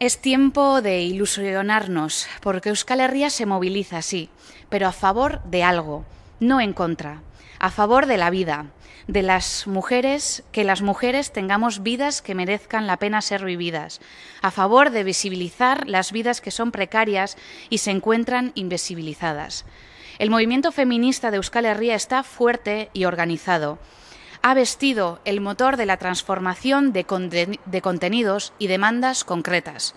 Es tiempo de ilusionarnos, porque Euskal Herria se moviliza, así, pero a favor de algo, no en contra, a favor de la vida, de las mujeres, que las mujeres tengamos vidas que merezcan la pena ser vividas, a favor de visibilizar las vidas que son precarias y se encuentran invisibilizadas. El movimiento feminista de Euskal Herria está fuerte y organizado ha vestido el motor de la transformación de, contenidos y demandas concretas.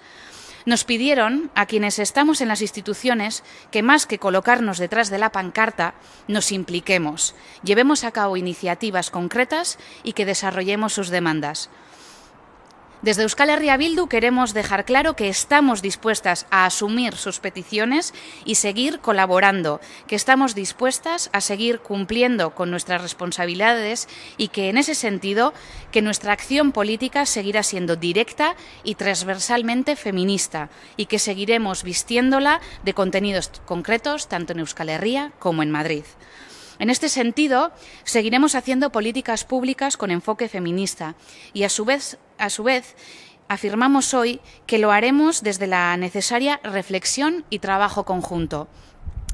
Nos pidieron, a quienes estamos en las instituciones, que más que colocarnos detrás de la pancarta, nos impliquemos, llevemos a cabo iniciativas concretas y que desarrollemos sus demandas. Desde Euskal Herria Bildu queremos dejar claro que estamos dispuestas a asumir sus peticiones y seguir colaborando, que estamos dispuestas a seguir cumpliendo con nuestras responsabilidades y que en ese sentido que nuestra acción política seguirá siendo directa y transversalmente feminista y que seguiremos vistiéndola de contenidos concretos tanto en Euskal Herria como en Madrid. En este sentido, seguiremos haciendo políticas públicas con enfoque feminista y, a su vez, afirmamos hoy que lo haremos desde la necesaria reflexión y trabajo conjunto.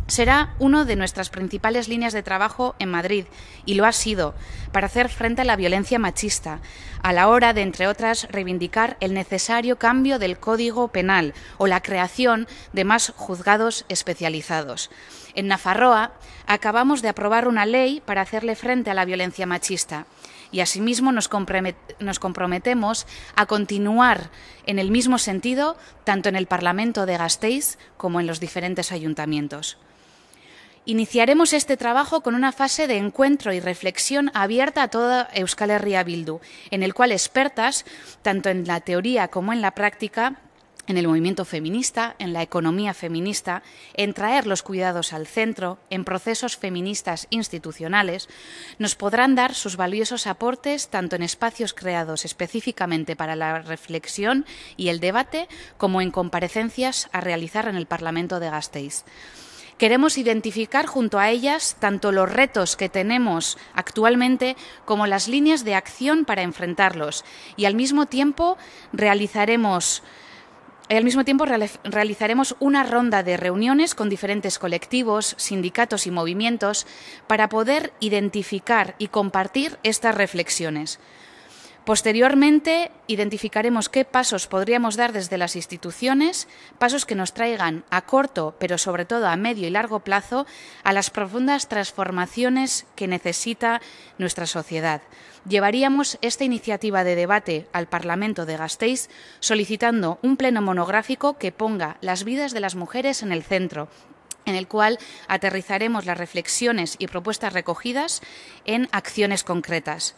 Será una de nuestras principales líneas de trabajo en Madrid, y lo ha sido, para hacer frente a la violencia machista, a la hora de, entre otras, reivindicar el necesario cambio del Código Penal o la creación de más juzgados especializados. En Nafarroa acabamos de aprobar una ley para hacerle frente a la violencia machista y asimismo nos, comprometemos a continuar en el mismo sentido tanto en el Parlamento de Gasteiz como en los diferentes ayuntamientos. Iniciaremos este trabajo con una fase de encuentro y reflexión abierta a toda Euskal Herria Bildu, en el cual expertas, tanto en la teoría como en la práctica, en el movimiento feminista, en la economía feminista, en traer los cuidados al centro, en procesos feministas institucionales, nos podrán dar sus valiosos aportes tanto en espacios creados específicamente para la reflexión y el debate como en comparecencias a realizar en el Parlamento de Gasteiz. Queremos identificar junto a ellas tanto los retos que tenemos actualmente como las líneas de acción para enfrentarlos y al mismo tiempo realizaremos una ronda de reuniones con diferentes colectivos, sindicatos y movimientos para poder identificar y compartir estas reflexiones. Posteriormente, identificaremos qué pasos podríamos dar desde las instituciones, pasos que nos traigan a corto, pero sobre todo a medio y largo plazo, a las profundas transformaciones que necesita nuestra sociedad. Llevaríamos esta iniciativa de debate al Parlamento de Gasteiz solicitando un pleno monográfico que ponga las vidas de las mujeres en el centro en el cual aterrizaremos las reflexiones y propuestas recogidas en acciones concretas.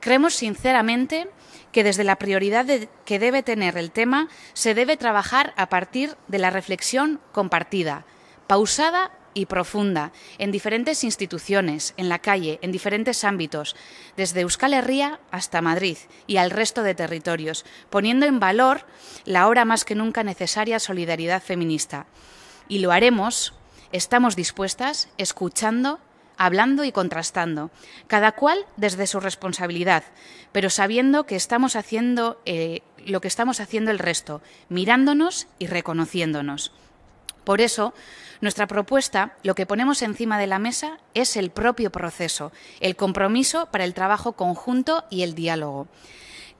Creemos sinceramente que desde la prioridad que debe tener el tema se debe trabajar a partir de la reflexión compartida, pausada y profunda, en diferentes instituciones, en la calle, en diferentes ámbitos, desde Euskal Herria hasta Madrid y al resto de territorios, poniendo en valor la ahora más que nunca necesaria solidaridad feminista. Y lo haremos, estamos dispuestas, escuchando hablando y contrastando, cada cual desde su responsabilidad, pero sabiendo que estamos haciendo eh, lo que estamos haciendo el resto, mirándonos y reconociéndonos. Por eso, nuestra propuesta, lo que ponemos encima de la mesa, es el propio proceso, el compromiso para el trabajo conjunto y el diálogo.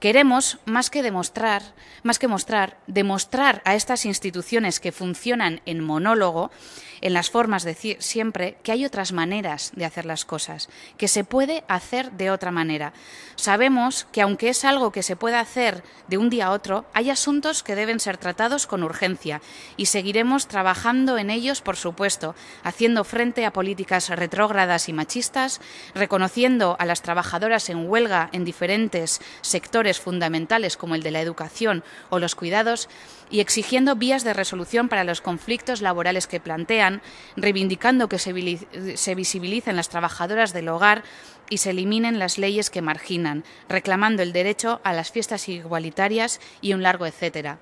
Queremos, más que demostrar, más que mostrar, demostrar a estas instituciones que funcionan en monólogo, en las formas de decir siempre, que hay otras maneras de hacer las cosas, que se puede hacer de otra manera. Sabemos que aunque es algo que se pueda hacer de un día a otro, hay asuntos que deben ser tratados con urgencia y seguiremos trabajando en ellos, por supuesto, haciendo frente a políticas retrógradas y machistas, reconociendo a las trabajadoras en huelga en diferentes sectores fundamentales como el de la educación o los cuidados y exigiendo vías de resolución para los conflictos laborales que plantean, reivindicando que se visibilicen las trabajadoras del hogar y se eliminen las leyes que marginan, reclamando el derecho a las fiestas igualitarias y un largo etcétera.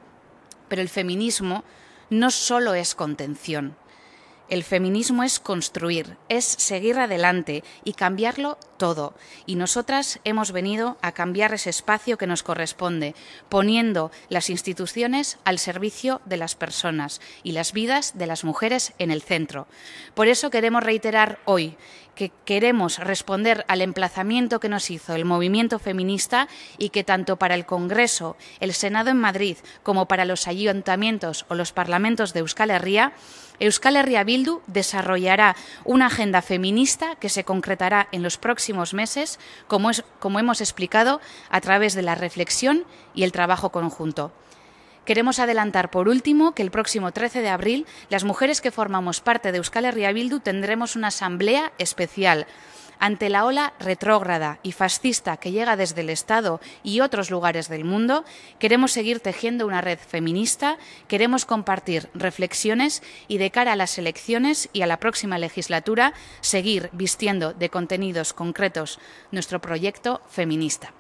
Pero el feminismo no solo es contención. El feminismo es construir, es seguir adelante y cambiarlo todo. Y nosotras hemos venido a cambiar ese espacio que nos corresponde, poniendo las instituciones al servicio de las personas y las vidas de las mujeres en el centro. Por eso queremos reiterar hoy que queremos responder al emplazamiento que nos hizo el movimiento feminista y que tanto para el Congreso, el Senado en Madrid, como para los ayuntamientos o los parlamentos de Euskal Herria, Euskal Herria Bildu desarrollará una agenda feminista que se concretará en los próximos próximos meses, como, como hemos explicado, a través de la reflexión y el trabajo conjunto. Queremos adelantar, por último, que el próximo 13 de abril las mujeres que formamos parte de Euskal Herria Bildu tendremos una asamblea especial ante la ola retrógrada y fascista que llega desde el Estado y otros lugares del mundo, queremos seguir tejiendo una red feminista, queremos compartir reflexiones y de cara a las elecciones y a la próxima legislatura, seguir vistiendo de contenidos concretos nuestro proyecto feminista.